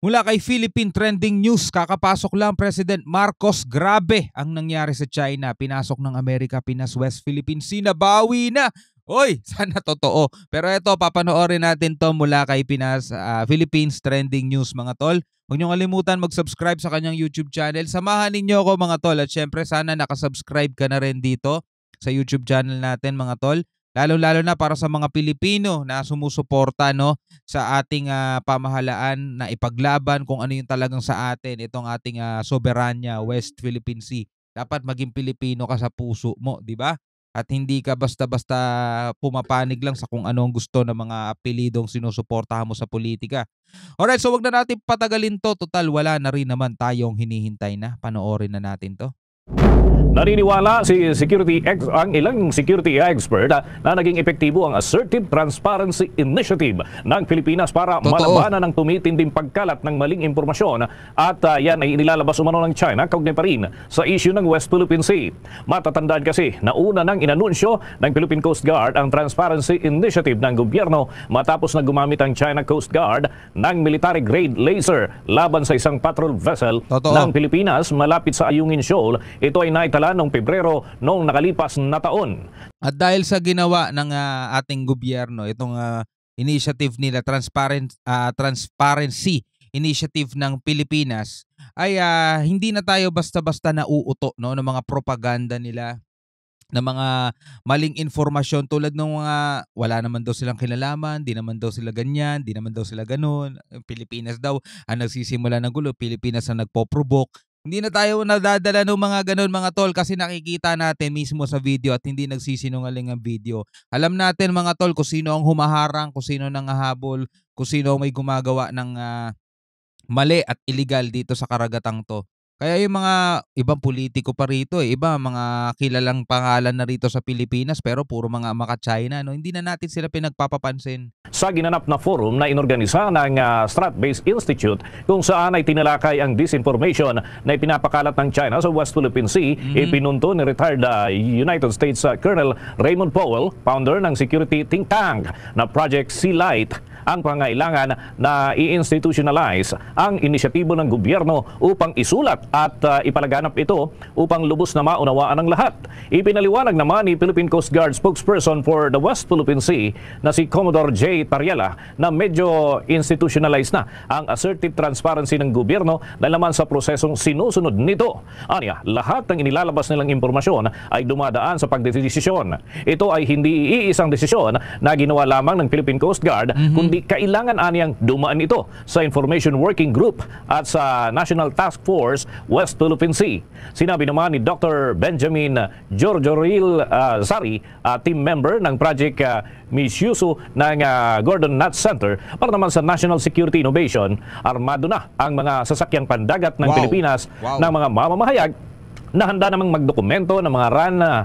Mula kay Philippine Trending News, kakapasok lang President Marcos. Grabe ang nangyari sa China. Pinasok ng Amerika, Pinas, West Philippines. Sinabawi na. Oy, sana totoo. Pero ito, papanoorin natin to mula kay Pinas, uh, Philippines Trending News mga tol. Huwag niyo kalimutan mag-subscribe sa kanyang YouTube channel. Samahan ninyo ako mga tol at syempre sana nakasubscribe ka na rin dito sa YouTube channel natin mga tol. Lalo-lalo na para sa mga Pilipino na sumusuporta no sa ating uh, pamahalaan na ipaglaban kung ano yung talagang sa atin itong ating uh, soberanya West Philippine Sea. Dapat maging Pilipino ka sa puso mo, di ba? at hindi ka basta-basta pumapanig lang sa kung anong gusto ng mga apelidong sinusuportahan mo sa politika. Alright, so wag na natin patagalin to. Total, wala na rin naman tayong hinihintay na. Panoorin na natin to. Naniniwala si security ex ang ilang security expert ah, na naging epektibo ang Assertive Transparency Initiative ng Pilipinas para Totoo. malabanan ang tumitinding pagkalat ng maling impormasyon at ah, yan ay inilalabas umano ng China kaugnay pa rin sa issue ng West Philippine Sea. Matatandaan kasi na una nang inanunsyo ng Philippine Coast Guard ang Transparency Initiative ng gobyerno matapos na gumamit ang China Coast Guard ng military grade laser laban sa isang patrol vessel Totoo. ng Pilipinas malapit sa Ayungin Shoal. Ito ay naitalakay pagkala noong Pebrero noong nakalipas na taon. At dahil sa ginawa ng uh, ating gobyerno, itong uh, initiative nila, transparent, uh, Transparency Initiative ng Pilipinas, ay uh, hindi na tayo basta-basta nauuto no, ng mga propaganda nila, ng mga maling informasyon tulad ng mga wala naman daw silang kinalaman, di naman daw sila ganyan, di naman daw sila ganun. Pilipinas daw ang nagsisimula ng gulo, Pilipinas ang nagpo-provoke. Hindi na tayo nadadala ng mga ganun mga tol kasi nakikita natin mismo sa video at hindi nagsisinungaling ang video. Alam natin mga tol kung sino ang humaharang, kung sino nangahabol, kung sino may gumagawa ng uh, mali at illegal dito sa karagatang to. Kaya yung mga ibang politiko pa rito, eh, iba mga kilalang pangalan na rito sa Pilipinas pero puro mga maka-China, no? hindi na natin sila pinagpapapansin sa ginanap na forum na inorganisa ng uh, Strat-Based Institute kung saan ay tinalakay ang disinformation na ipinapakalat ng China sa West Philippine Sea. Mm-hmm. Ipinunto ni retired uh, United States uh, Colonel Raymond Powell, founder ng security think tank na Project Sea Light ang pangailangan na i-institutionalize ang inisyatibo ng gobyerno upang isulat at uh, ipalaganap ito upang lubos na maunawaan ng lahat. Ipinaliwanag naman ni Philippine Coast Guard spokesperson for the West Philippine Sea na si Commodore J. Pariela na medyo institutionalized na ang assertive transparency ng gobyerno dahil naman sa prosesong sinusunod nito. Anya, lahat ng inilalabas nilang impormasyon ay dumadaan sa pagdesisyon. Ito ay hindi iisang desisyon na ginawa lamang ng Philippine Coast Guard, mm-hmm. kundi kailangan anyang dumaan ito sa Information Working Group at sa National Task Force West Philippine Sea. Sinabi naman ni Dr. Benjamin Giorgioril uh, ah, Zari, uh, ah, team member ng Project uh, ah, Misuso ng uh, Gordon Nutt Center para naman sa National Security Innovation, armado na ang mga sasakyang pandagat ng wow. Pilipinas wow. ng mga mamamahayag na handa namang magdokumento ng mga run, uh,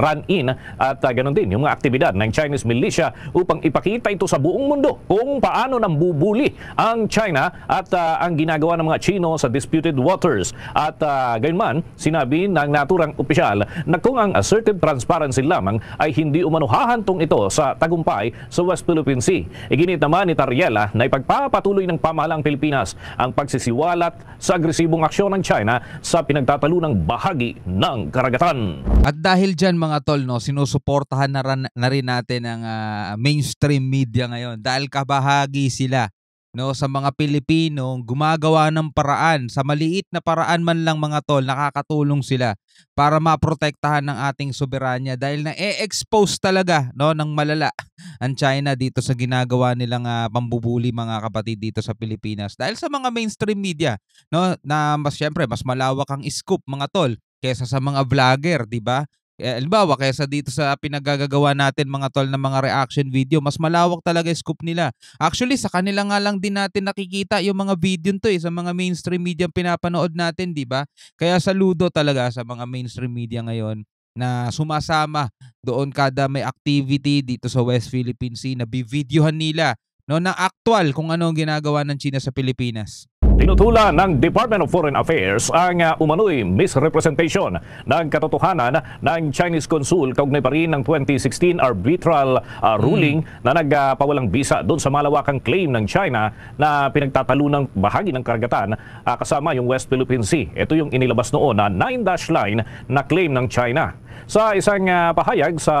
run-in at uh, ganun din yung mga aktibidad ng Chinese militia upang ipakita ito sa buong mundo kung paano nang bubuli ang China at uh, ang ginagawa ng mga Chino sa disputed waters. At uh, gayunman, sinabi ng naturang opisyal na kung ang assertive transparency lamang ay hindi umano hahantong ito sa tagumpay sa West Philippine Sea. Iginit naman ni Tariela na ipagpapatuloy ng pamahalang Pilipinas ang pagsisiwalat sa agresibong aksyon ng China sa pinagtatalunan ng bahagi ng karagatan. At dahil dyan mga tol, no, sinusuportahan na, na rin natin ang uh, mainstream media ngayon dahil kabahagi sila no sa mga Pilipino gumagawa ng paraan sa maliit na paraan man lang mga tol nakakatulong sila para maprotektahan ng ating soberanya dahil na expose talaga no ng malala ang China dito sa ginagawa nilang uh, pambubuli mga kapatid dito sa Pilipinas dahil sa mga mainstream media no na mas syempre mas malawak ang scoop mga tol kaysa sa mga vlogger, 'di ba? Eh, albawa, kaysa dito sa pinagagagawa natin mga tol ng mga reaction video, mas malawak talaga yung scoop nila. Actually, sa kanila nga lang din natin nakikita yung mga video nito eh, sa mga mainstream media pinapanood natin, di ba? Kaya saludo talaga sa mga mainstream media ngayon na sumasama doon kada may activity dito sa West Philippine Sea na bibidyohan nila no, ng actual kung ano ang ginagawa ng China sa Pilipinas. Tinutula ng Department of Foreign Affairs ang uh, umano'y misrepresentation ng katotohanan ng Chinese consul kaugnay pa rin ng 2016 arbitral uh, hmm. ruling mm. na nagpawalang uh, bisa doon sa malawakang claim ng China na pinagtatalo ng bahagi ng karagatan uh, kasama yung West Philippine Sea. Ito yung inilabas noon na 9-dash line na claim ng China sa isang uh, pahayag sa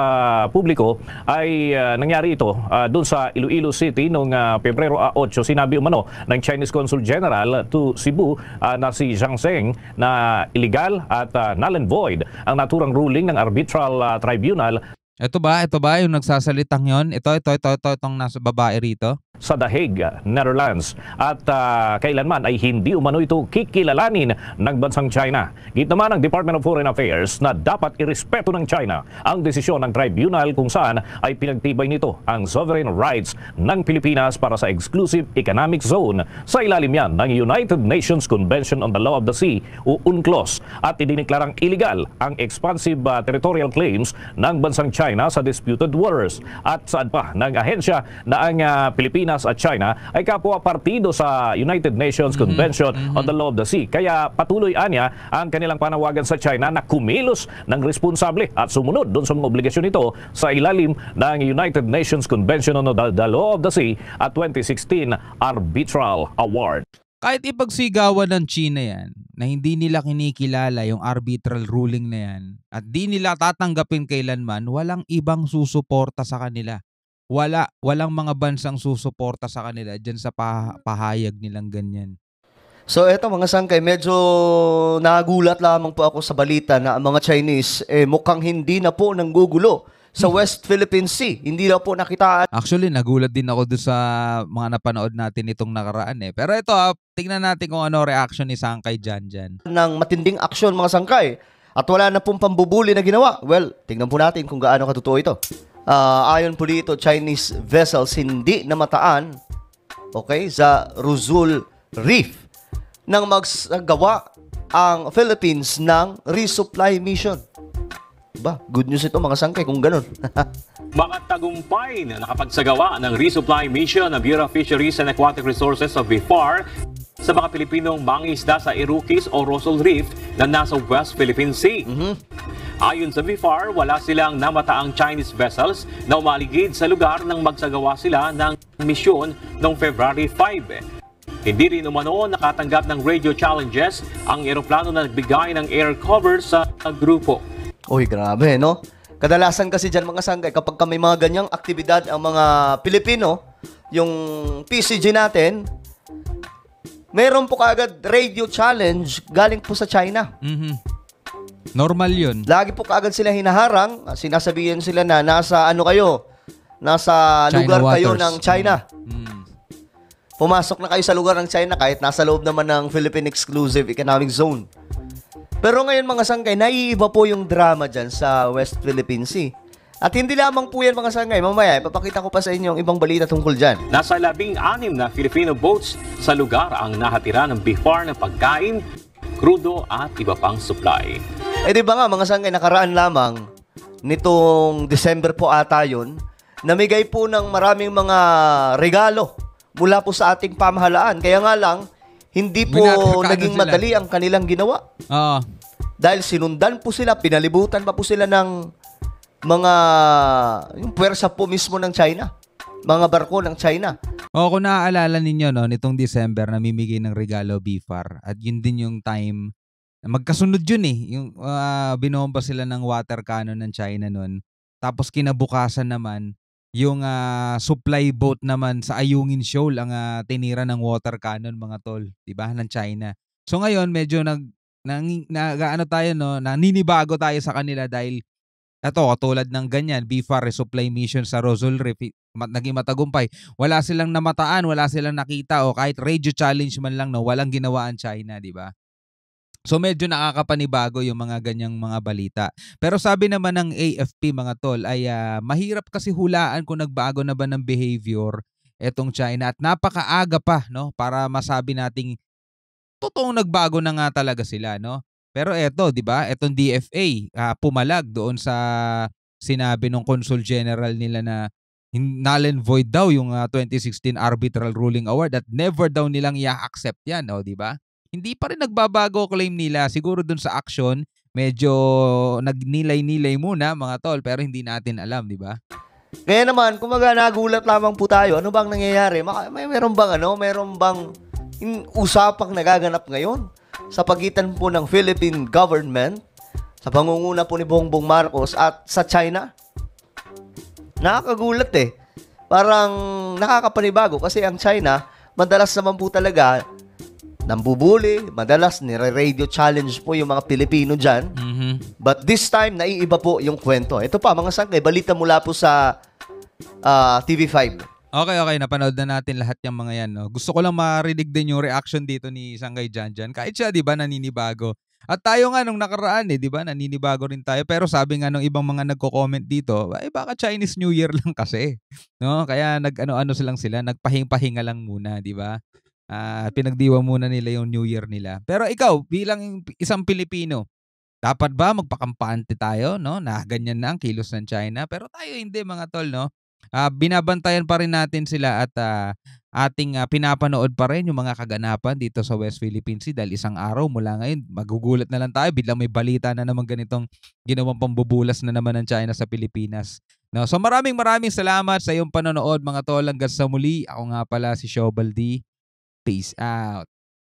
publiko ay uh, nangyari ito uh, ah, doon sa Iloilo City noong uh, Pebrero 8. Sinabi umano ng Chinese Consul General to Cebu uh, na si Zhang Zeng na illegal at uh, null and void ang naturang ruling ng arbitral uh, tribunal. Ito ba? Ito ba yung nagsasalitang yon? Ito, ito, ito, ito, itong nasa babae rito? sa The Hague, Netherlands at uh, kailanman ay hindi umano ito kikilalanin ng bansang China. Gitnaman ng Department of Foreign Affairs na dapat irespeto ng China ang desisyon ng tribunal kung saan ay pinagtibay nito ang sovereign rights ng Pilipinas para sa exclusive economic zone sa ilalim yan ng United Nations Convention on the Law of the Sea o UNCLOS at idiniklarang illegal ang expansive uh, territorial claims ng bansang China sa disputed waters at saan pa ng ahensya na ang uh, Pilipinas Pilipinas at China ay kapwa partido sa United Nations mm-hmm. Convention mm -hmm. on the mm-hmm. Law of the Sea. Kaya patuloy anya ang kanilang panawagan sa China na kumilos ng responsable at sumunod doon sa mga obligasyon nito sa ilalim ng United Nations Convention on the Law of the Sea at 2016 Arbitral Award. Kahit ipagsigawan ng China yan, na hindi nila kinikilala yung arbitral ruling na yan, at di nila tatanggapin kailanman, walang ibang susuporta sa kanila wala walang mga bansang susuporta sa kanila diyan sa pa, pahayag nilang ganyan. So eto mga sangkay, medyo nagulat lamang po ako sa balita na ang mga Chinese eh, mukhang hindi na po nanggugulo sa hmm. West Philippine Sea. Hindi na po nakitaan. Actually, nagulat din ako doon sa mga napanood natin itong nakaraan eh. Pero ito ha, ah, tingnan natin kung ano reaction ni Sangkay dyan dyan. Nang matinding aksyon mga Sangkay at wala na pong pambubuli na ginawa. Well, tingnan po natin kung gaano katotoo ito uh, ayon po dito, Chinese vessels hindi namataan okay, sa Ruzul Reef nang magsagawa ang Philippines ng resupply mission. Ba, diba? good news ito mga sangkay kung ganun. Mga tagumpay na nakapagsagawa ng resupply mission ng Bureau of Fisheries and Aquatic Resources of BIFAR sa mga Pilipinong mangisda sa Irukis o Rosal Reef na nasa West Philippine Sea. Mm-hmm. Ayon sa VFAR, wala silang namataang Chinese vessels na umaligid sa lugar nang magsagawa sila ng misyon noong February 5. Hindi rin umano nakatanggap ng radio challenges ang eroplano na nagbigay ng air cover sa grupo. Uy, grabe, no? Kadalasan kasi dyan mga sanggay, kapag may mga ganyang aktibidad ang mga Pilipino, yung PCG natin, meron po kaagad radio challenge galing po sa China. Mm-hmm. Normal yun. Lagi po kaagad sila hinaharang. Sinasabihin sila na nasa ano kayo, nasa China lugar waters. kayo ng China. Mm. Pumasok na kayo sa lugar ng China kahit nasa loob naman ng Philippine Exclusive Economic Zone. Pero ngayon mga sangkay, naiiba po yung drama dyan sa West Philippine Sea. At hindi lamang po yan mga sangay. Mamaya, ipapakita ko pa sa inyo ang ibang balita tungkol dyan. Nasa labing anim na Filipino boats sa lugar ang nahatira ng bihar ng pagkain, krudo at iba pang supply eh di ba nga, mga sangay, nakaraan lamang, nitong December po ata yun, namigay po ng maraming mga regalo mula po sa ating pamahalaan. Kaya nga lang, hindi po naging sila. madali ang kanilang ginawa. Oo. Ah. Dahil sinundan po sila, pinalibutan pa po sila ng mga yung puwersa po mismo ng China. Mga barko ng China. O oh, kung naaalala ninyo, no, nitong December, namimigay ng regalo BIFAR At yun din yung time Magkasunod yun eh, yung, ah, binomba sila ng water cannon ng China nun. Tapos kinabukasan naman, yung ah, supply boat naman sa Ayungin Shoal ang ah, tinira ng water cannon mga tol, 'di ba, ng China. So ngayon medyo nag nang nagaano tayo no, naninibago tayo sa kanila dahil eto katulad ng ganyan, BFAR resupply mission sa Rosal Reef mat, naging matagumpay. Wala silang namataan, wala silang nakita o kahit radio challenge man lang no, walang ginawa ang China, 'di ba? So medyo nakakapanibago yung mga ganyang mga balita. Pero sabi naman ng AFP mga tol ay uh, mahirap kasi hulaan kung nagbago na ba ng behavior etong China at napakaaga pa no para masabi nating totoong nagbago na nga talaga sila no. Pero eto, 'di ba? Etong DFA uh, ah, pumalag doon sa sinabi ng Consul General nila na null and void daw yung uh, ah, 2016 arbitral ruling award at never daw nilang i-accept yan, no, oh, 'di ba? hindi pa rin nagbabago claim nila. Siguro dun sa action, medyo nagnilay-nilay muna mga tol pero hindi natin alam, di ba? Ngayon naman, kumaga nagulat lamang po tayo. Ano bang nangyayari? May meron bang ano? Meron bang in, usapang nagaganap ngayon sa pagitan po ng Philippine government sa pangunguna po ni Bongbong Marcos at sa China? Nakakagulat eh. Parang nakakapanibago kasi ang China, madalas naman po talaga nambubuli, madalas nire-radio challenge po yung mga Pilipino dyan. Mm-hmm. But this time, naiiba po yung kwento. Ito pa, mga sangkay, balita mula po sa uh, ah, TV5. Okay, okay. Napanood na natin lahat yung mga yan. No? Gusto ko lang marinig din yung reaction dito ni Sangkay Janjan. Kahit siya, di ba, naninibago. At tayo nga nung nakaraan eh, di ba, naninibago rin tayo. Pero sabi nga nung ibang mga nagko-comment dito, ay baka Chinese New Year lang kasi. No? Kaya nag ano-ano silang sila, nagpahing-pahinga lang muna, di ba? At uh, pinagdiwa muna nila yung New Year nila. Pero ikaw, bilang isang Pilipino, dapat ba magpakampante tayo, no? Na ganyan na ang kilos ng China. Pero tayo hindi mga tol, no? Uh, binabantayan pa rin natin sila at uh, ating uh, pinapanood pa rin yung mga kaganapan dito sa West Philippine Sea dahil isang araw mula ngayon magugulat na lang tayo bilang may balita na naman ganitong ginawang pambubulas na naman ng China sa Pilipinas. No? So maraming maraming salamat sa iyong panonood mga tol hanggang sa muli. Ako nga pala si Shobal D. Peace out.